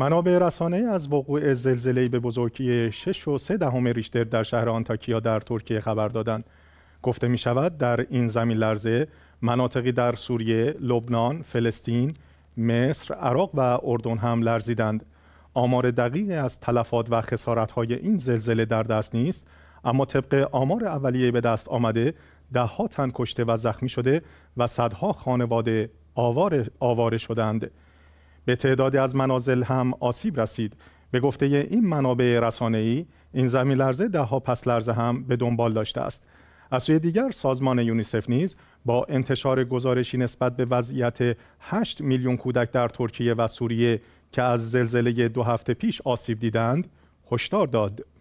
منابع رسانه از وقوع زلزله به بزرگی 6 و 3 دهم ریشتر در شهر آنتاکیا در ترکیه خبر دادند. گفته می شود در این زمین لرزه مناطقی در سوریه، لبنان، فلسطین، مصر، عراق و اردن هم لرزیدند. آمار دقیق از تلفات و های این زلزله در دست نیست، اما طبق آمار اولیه به دست آمده دهها تن کشته و زخمی شده و صدها خانواده آوار آواره شدند. به تعدادی از منازل هم آسیب رسید به گفته این منابع رسانه‌ای این زمین لرزه ده ها پس لرزه هم به دنبال داشته است از سوی دیگر سازمان یونیسف نیز با انتشار گزارشی نسبت به وضعیت 8 میلیون کودک در ترکیه و سوریه که از زلزله دو هفته پیش آسیب دیدند هشدار داد